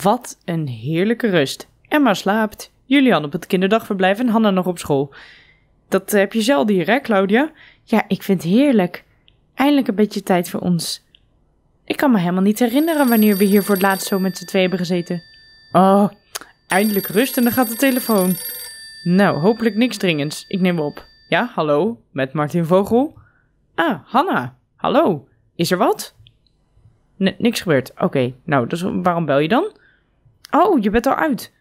Wat een heerlijke rust. Emma slaapt, Julian op het kinderdagverblijf en Hanna nog op school. Dat heb je zelf hier, hè, Claudia? Ja, ik vind het heerlijk. Eindelijk een beetje tijd voor ons. Ik kan me helemaal niet herinneren wanneer we hier voor het laatst zo met z'n twee hebben gezeten. Oh, eindelijk rust en dan gaat de telefoon. Nou, hopelijk niks dringends. Ik neem op. Ja, hallo, met Martin Vogel. Ah, Hanna. Hallo. Is er wat? niks gebeurd. Oké, nou, dus waarom bel je dan? Oh, je bent al uit.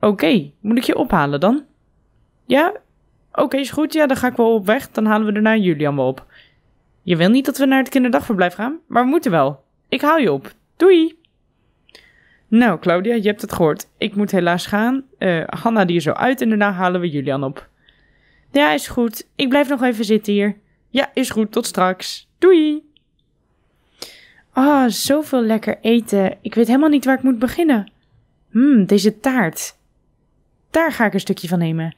Oké, moet ik je ophalen dan? Ja? Oké, is goed. Ja, dan ga ik wel op weg. Dan halen we daarna Julian wel op. Je wil niet dat we naar het kinderdagverblijf gaan, maar we moeten wel. Ik haal je op. Doei! Nou, Claudia, je hebt het gehoord. Ik moet helaas gaan. Eh, Hanna die er zo uit en daarna halen we Julian op. Ja, is goed. Ik blijf nog even zitten hier. Ja, is goed. Tot straks. Doei! Ah, oh, zoveel lekker eten. Ik weet helemaal niet waar ik moet beginnen. Hmm, deze taart. Daar ga ik een stukje van nemen.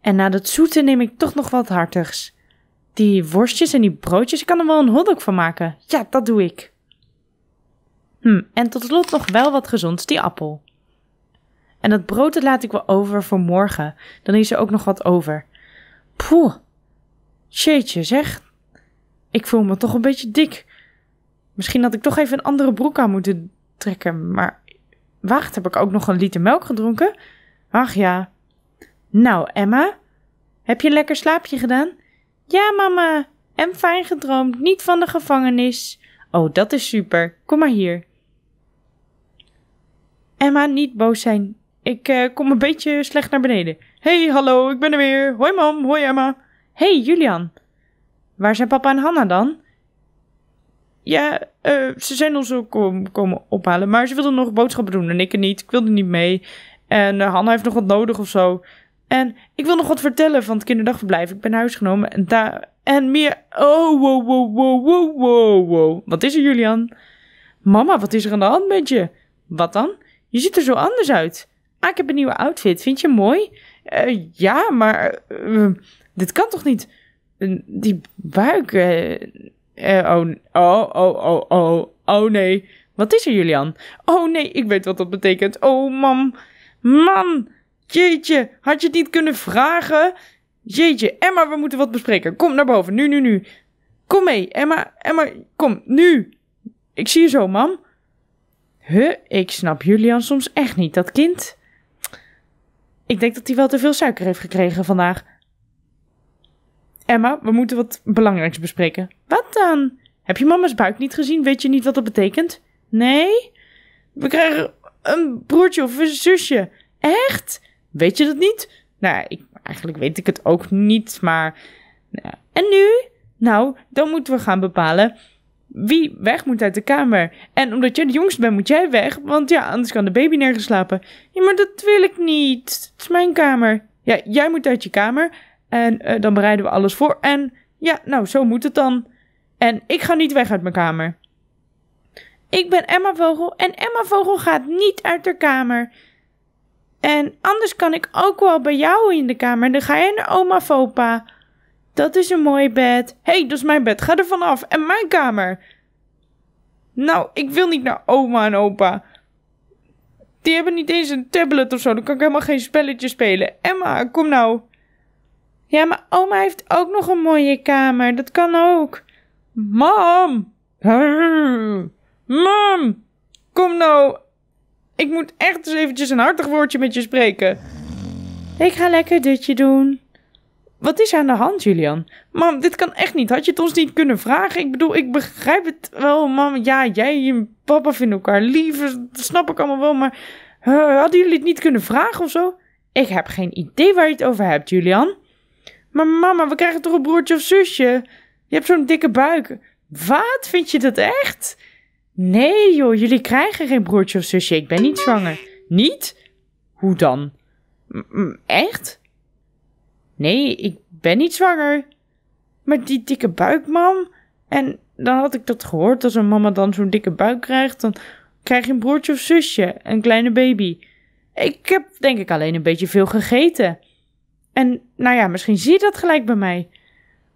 En na dat zoete neem ik toch nog wat hartigs. Die worstjes en die broodjes, ik kan er wel een hotdog van maken. Ja, dat doe ik. Hm, en tot slot nog wel wat gezonds, die appel. En dat brood dat laat ik wel over voor morgen. Dan is er ook nog wat over. Poeh. Jeetje zeg. Ik voel me toch een beetje dik. Misschien had ik toch even een andere broek aan moeten trekken, maar Wacht, heb ik ook nog een liter melk gedronken? Ach ja. Nou, Emma, heb je een lekker slaapje gedaan? Ja, mama. En fijn gedroomd, niet van de gevangenis. Oh, dat is super. Kom maar hier. Emma, niet boos zijn. Ik eh, kom een beetje slecht naar beneden. hey, hallo, ik ben er weer. Hoi, mam. Hoi, Emma. hey, Julian. Waar zijn papa en Hanna dan? ja, eh, ze zijn ons ook komen ophalen. Maar ze wilden nog boodschappen doen en ik er niet. Ik wilde niet mee. En uh, Hanna heeft nog wat nodig of zo. En ik wil nog wat vertellen van het kinderdagverblijf. Ik ben huisgenomen en daar... En meer... Oh, wow, wow, wow, wow, wow, wow. Wat is er, Julian? Mama, wat is er aan de hand met je? Wat dan? Je ziet er zo anders uit. Ah, ik heb een nieuwe outfit. Vind je mooi? Eh, ja, maar... dit kan toch niet? die buik... Eh, oh, oh, oh, oh, oh, oh nee. Wat is er, Julian? Oh nee, ik weet wat dat betekent. Oh, mam. Man. Jeetje, had je het niet kunnen vragen? Jeetje, Emma, we moeten wat bespreken. Kom naar boven, nu, nu, nu. Kom mee, Emma, Emma, kom, nu. Ik zie je zo, mam. Huh, ik snap Julian soms echt niet, dat kind. Ik denk dat hij wel te veel suiker heeft gekregen vandaag. Emma, we moeten wat belangrijks bespreken. Wat dan? Heb je mama's buik niet gezien? Weet je niet wat dat betekent? Nee? We krijgen een broertje of een zusje. Echt? Weet je dat niet? Nou, ik, eigenlijk weet ik het ook niet, maar. Nou, en nu? Nou, dan moeten we gaan bepalen wie weg moet uit de kamer. En omdat jij de jongste bent, moet jij weg. Want ja, anders kan de baby nergens slapen. Ja, maar dat wil ik niet. Het is mijn kamer. Ja, jij moet uit je kamer. En eh, dan bereiden we alles voor. En ja, nou, zo moet het dan. En ik ga niet weg uit mijn kamer. Ik ben Emma Vogel en Emma Vogel gaat niet uit haar kamer. En anders kan ik ook wel bij jou in de kamer. Dan ga je naar oma opa. Dat is een mooi bed. Hé, hey, dat is mijn bed. Ga er vanaf. En mijn kamer. Nou, ik wil niet naar oma en opa. Die hebben niet eens een tablet of zo. Dan kan ik helemaal geen spelletje spelen. Emma, kom nou. Ja, maar oma heeft ook nog een mooie kamer. Dat kan ook. Mam! Mam! Kom nou. Ik moet echt eens eventjes een hartig woordje met je spreken. Ik ga lekker ditje doen. Wat is aan de hand, Julian? Mam, dit kan echt niet. Had je het ons niet kunnen vragen? Ik bedoel, ik begrijp het wel, mam. Ja, jij en papa vinden elkaar lief. Dat snap ik allemaal wel, maar... Eh, hadden jullie het niet kunnen vragen of zo? Ik heb geen idee waar je het over hebt, Julian. Maar mama, we krijgen toch een broertje of zusje? Je hebt zo'n dikke buik. Wat? Vind je dat echt? Nee joh, jullie krijgen geen broertje of zusje. Ik ben niet zwanger. Niet? Hoe dan? echt? Nee, ik ben niet zwanger. Maar die dikke buik, mam. En dan had ik dat gehoord. Als een mama dan zo'n dikke buik krijgt, dan krijg je een broertje of zusje. Een kleine baby. Ik heb denk ik alleen een beetje veel gegeten. En nou ja, misschien zie je dat gelijk bij mij.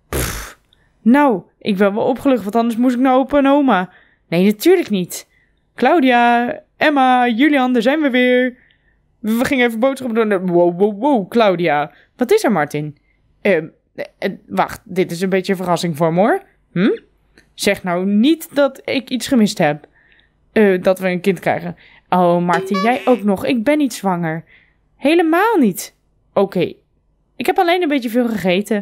Pff, nou, ik ben wel opgelucht, want anders moest ik naar opa en oma. Nee, natuurlijk niet. Claudia, Emma, Julian, daar zijn we weer. We gingen even boodschappen doen. Wow, wow, wow, Claudia. Wat is er, Martin? Uh, wacht, dit is een beetje een verrassing voor me hoor. Hm? Zeg nou niet dat ik iets gemist heb. Eh, dat we een kind krijgen. Oh, Martin, jij ook nog. Ik ben niet zwanger. Helemaal niet. Oké, ik heb alleen een beetje veel gegeten.